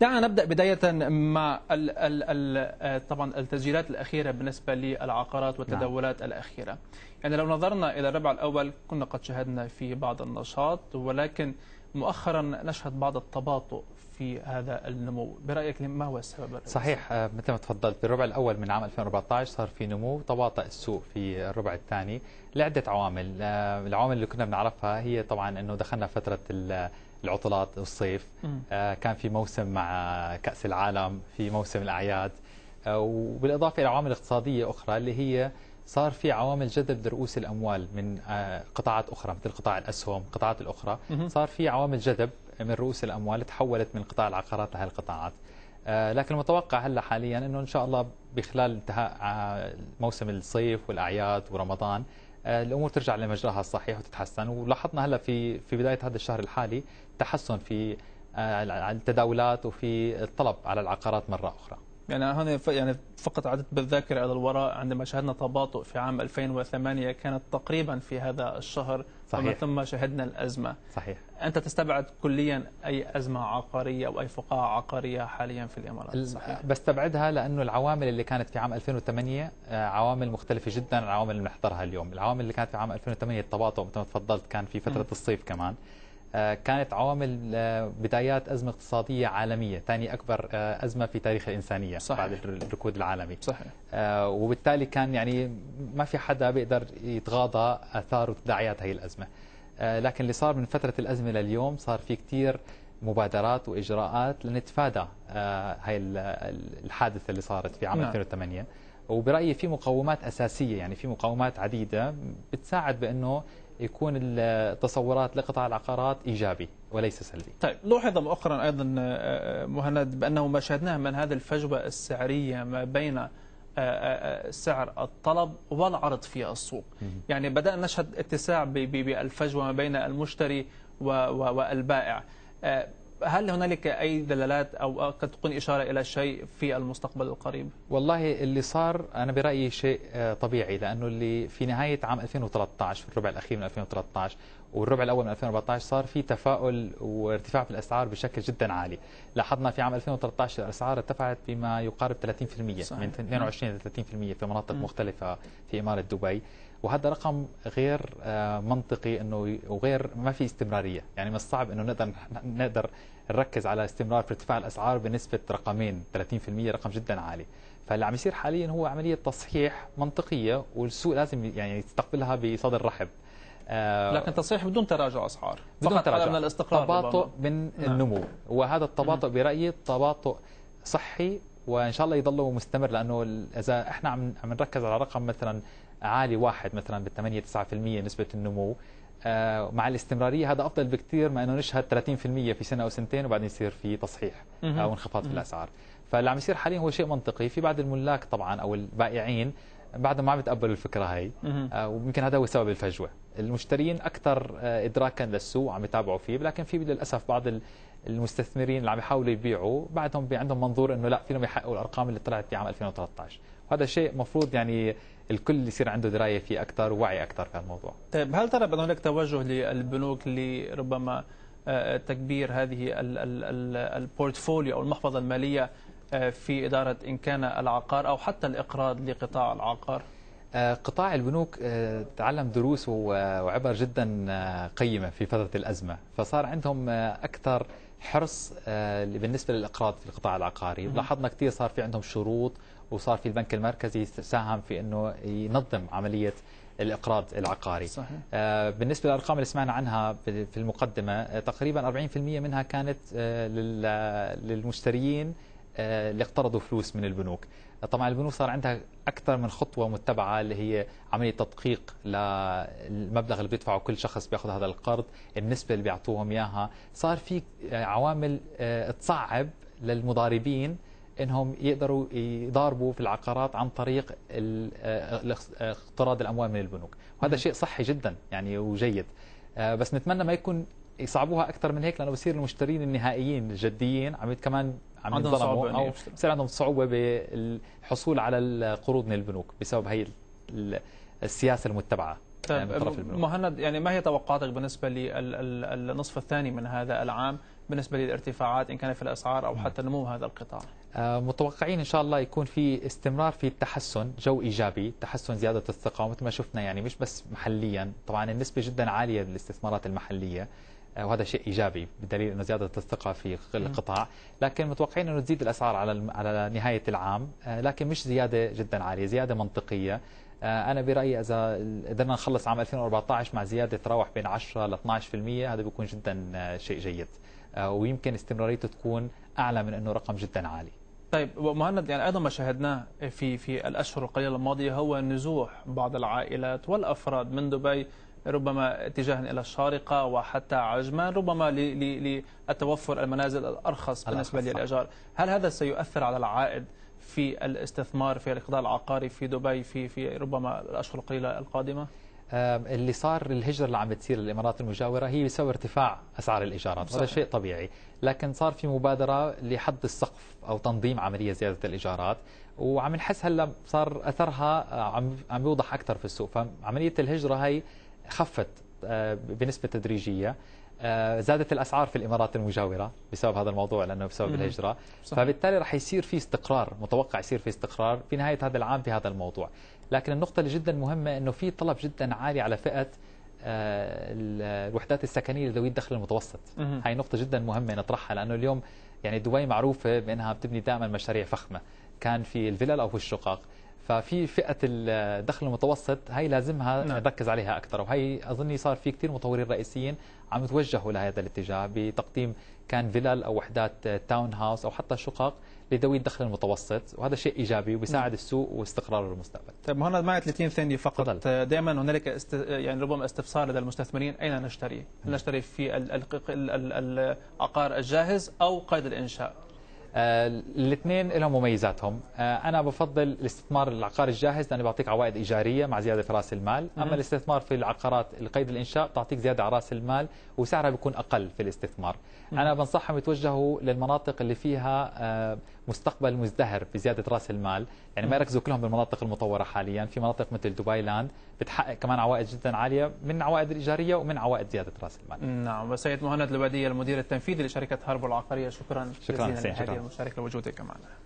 دعنا نبدا بدايه مع ال ال ال طبعا التسجيلات الاخيره بالنسبه للعقارات نعم. والتداولات نعم. الاخيره يعني لو نظرنا الى الربع الاول كنا قد شهدنا في بعض النشاط ولكن مؤخرا نشهد بعض التباطؤ في هذا النمو برأيك ما هو السبب صحيح آه، مثل ما تفضلت بالربع الأول من عام 2014 صار في نمو تباطأ السوق في الربع الثاني لعدة عوامل آه، العوامل اللي كنا بنعرفها هي طبعا أنه دخلنا فترة العطلات الصيف آه كان في موسم مع كأس العالم في موسم الأعياد آه وبالإضافة إلى عوامل اقتصادية أخرى اللي هي صار في عوامل جذب لرؤوس الأموال من آه قطاعات أخرى مثل قطاع الأسهم قطاعات الأخرى صار في عوامل جذب من رؤوس الأموال تحولت من قطاع العقارات لهذه القطاعات آه، لكن المتوقع هلا حاليا انه ان شاء الله بخلال انتهاء آه، موسم الصيف والاعياد ورمضان آه، الامور ترجع لمجراها الصحيح وتتحسن ولاحظنا هلا في في بدايه هذا الشهر الحالي تحسن في آه، التداولات وفي الطلب على العقارات مره اخرى يعني هنا يعني فقط عدت بالذاكرة إلى الوراء عندما شهدنا تباطؤ في عام 2008 كانت تقريبا في هذا الشهر صحيح. ثم شهدنا الأزمة صحيح أنت تستبعد كليا أي أزمة عقارية أو أي فقاعة عقارية حاليا في الإمارات صحيح بستبعدها لأنه العوامل اللي كانت في عام 2008 آه، عوامل مختلفة جدا عن العوامل اللي بنحضرها اليوم العوامل اللي كانت في عام 2008 التباطؤ مثل ما تفضلت كان في فترة م. الصيف كمان آه، كانت عوامل آه، بدايات أزمة اقتصادية عالمية ثاني أكبر آه، أزمة في تاريخ الإنسانية صحيح. بعد الركود العالمي صحيح. وبالتالي كان يعني ما في حدا بيقدر يتغاضى أثار وتداعيات هي الأزمة لكن اللي صار من فترة الأزمة لليوم صار في كتير مبادرات وإجراءات لنتفادى هاي الحادثة اللي صارت في عام نعم. 2008 وبرأيي في مقومات أساسية يعني في مقومات عديدة بتساعد بأنه يكون التصورات لقطاع العقارات ايجابي وليس سلبي. طيب لوحظ مؤخرا ايضا آه، آه، مهند بانه ما شاهدناه من هذه الفجوه السعريه ما بين آه، سعر الطلب والعرض في السوق يعني بدأنا نشهد اتساع بالفجوة ما بين المشتري والبائع هل هنالك أي دلالات أو قد تكون إشارة إلى شيء في المستقبل القريب؟ والله اللي صار أنا برأيي شيء آه، طبيعي لأنه اللي في نهاية عام 2013 في الربع الأخير من 2013 والربع الاول من 2014 صار في تفاؤل وارتفاع في الاسعار بشكل جدا عالي لاحظنا في عام 2013 الاسعار ارتفعت بما يقارب 30% صحيح. من 22 ل 30% في مناطق مختلفه في اماره دبي وهذا رقم غير آه، منطقي انه وغير ما في استمراريه يعني من الصعب انه نقدر نقدر نركز على استمرار في ارتفاع الاسعار بنسبه رقمين 30% رقم جدا عالي فاللي عم يصير حاليا هو عمليه تصحيح منطقيه والسوق لازم يعني يستقبلها بصدر رحب آه، لكن تصحيح بدون تراجع اسعار بدون تراجع من الاستقرار تباطؤ من نعم. النمو وهذا التباطؤ برايي تباطؤ صحي وان شاء الله يضل مستمر لانه اذا احنا عم عم نركز على رقم مثلا عالي واحد مثلا بال 8 9% نسبه النمو آه، مع الاستمرارية هذا أفضل بكثير ما أنه نشهد 30% في سنة أو سنتين وبعدين يصير في تصحيح أو انخفاض في الأسعار فاللي عم يصير حاليا هو شيء منطقي في بعض الملاك طبعا أو البائعين بعد ما عم يتقبلوا الفكرة هي آه، ويمكن هذا هو سبب الفجوة المشترين اكثر آه، ادراكا للسوق عم يتابعوا فيه لكن في للاسف بعض المستثمرين اللي عم يحاولوا يبيعوا بعدهم عندهم منظور انه لا فيهم يحققوا الارقام اللي طلعت بعام 2013 وهذا شيء مفروض يعني الكل يصير عنده درايه فيه اكثر ووعي اكثر في الموضوع طيب هل ترى بان هناك توجه للبنوك لربما آه، تكبير هذه البورتفوليو او المحفظه الماليه آه، في اداره ان كان العقار او حتى الاقراض لقطاع العقار آه، قطاع البنوك آه، تعلم دروس وعبر جدا آه، قيمة في فترة الأزمة فصار عندهم أكثر حرص بالنسبة للإقراض في القطاع العقاري لاحظنا كثير صار في عندهم شروط وصار في البنك المركزي ساهم في أنه ينظم عملية الإقراض العقاري صحيح. بالنسبة للأرقام اللي سمعنا عنها في المقدمة تقريبا 40% منها كانت للمشتريين آه، اللي اقترضوا فلوس من البنوك طبعا البنوك صار عندها أكثر من خطوة متبعة اللي هي عملية تدقيق للمبلغ اللي بيدفعه كل شخص بياخذ هذا القرض النسبة اللي بيعطوهم إياها صار في آه، عوامل آه، تصعب للمضاربين انهم يقدروا يضاربوا في العقارات عن طريق اقتراض الاموال من البنوك وهذا شيء صحي جدا يعني وجيد بس نتمنى ما يكون يصعبوها اكثر من هيك لانه بصير المشترين النهائيين الجديين عم كمان عم ينظلموا او بصير عندهم صعوبه بالحصول على القروض من البنوك بسبب هي السياسه المتبعه طيب يعني من طرف البنوك مهند يعني ما هي توقعاتك بالنسبه للنصف الثاني من هذا العام بالنسبه للارتفاعات ان كان في الاسعار او حتى نعم. نمو هذا القطاع؟ آه، متوقعين ان شاء الله يكون في استمرار في التحسن جو ايجابي تحسن زياده الثقه ومثل ما شفنا يعني مش بس محليا طبعا النسبه جدا عاليه للاستثمارات المحليه آه، وهذا شيء ايجابي بدليل انه زياده الثقه في القطاع لكن متوقعين انه تزيد الاسعار على على نهايه العام آه، لكن مش زياده جدا عاليه زياده منطقيه آه، انا برايي اذا قدرنا نخلص عام 2014 مع زياده تراوح بين 10 ل 12% هذا بيكون جدا شيء جيد ويمكن استمراريته تكون اعلى من انه رقم جدا عالي طيب مهند يعني ايضا ما شاهدناه في في الاشهر القليله الماضيه هو نزوح بعض العائلات والافراد من دبي ربما اتجاها إلى الشارقة وحتى عجمان ربما للتوفر المنازل الأرخص بالنسبة للإيجار هل هذا سيؤثر على العائد في الاستثمار في القطاع العقاري في دبي في في ربما الأشهر القليلة القادمة؟ اللي صار الهجرة اللي عم بتصير للإمارات المجاورة هي بسبب ارتفاع أسعار الإيجارات وهذا شيء طبيعي لكن صار في مبادرة لحد السقف أو تنظيم عملية زيادة الإيجارات وعم نحس هلا صار أثرها آه، عم عم بيوضح أكثر في السوق فعملية الهجرة هي خفت آه، بنسبه تدريجيه آه، زادت الاسعار في الامارات المجاوره بسبب هذا الموضوع لانه بسبب مم. الهجره صح. فبالتالي راح يصير في استقرار متوقع يصير في استقرار في نهايه هذا العام في هذا الموضوع لكن النقطه اللي جدا مهمه انه في طلب جدا عالي على فئه آه، الوحدات السكنيه لذوي الدخل المتوسط مم. هاي نقطه جدا مهمه نطرحها لانه اليوم يعني دبي معروفه بانها بتبني دائما مشاريع فخمه كان في الفلل او في الشقق ففي فئه الدخل المتوسط هي لازمها نعم. نركز عليها اكثر وهي اظني صار في كثير مطورين رئيسيين عم يتوجهوا لهذا الاتجاه بتقديم كان فيلل او وحدات تاون هاوس او حتى شقق لذوي الدخل المتوسط وهذا شيء ايجابي وبيساعد نعم. السوق واستقراره للمستقبل. طيب مهند معي 30 ثانيه فقط آه، دائما هنالك است... يعني ربما استفسار لدى المستثمرين اين نشتري؟ هل نعم. نشتري في ال... ال... ال... العقار الجاهز او قيد الانشاء؟ آه، الاثنين لهم مميزاتهم آه، انا بفضل الاستثمار العقار الجاهز لانه بيعطيك عوائد ايجاريه مع زياده في راس المال اما الاستثمار في العقارات القيد الانشاء بتعطيك زياده على راس المال وسعرها بيكون اقل في الاستثمار انا بنصحهم يتوجهوا للمناطق اللي فيها آه، مستقبل مزدهر بزياده راس المال يعني ما يركزوا كلهم بالمناطق المطوره حاليا في مناطق مثل دبي لاند بتحقق كمان عوائد جدا عاليه من عوائد الايجاريه ومن عوائد زياده راس المال نعم سيد مهند البديه المدير التنفيذي لشركه هرب العقاريه شكرا, شكرا جزيلا لهذه المشاركه معنا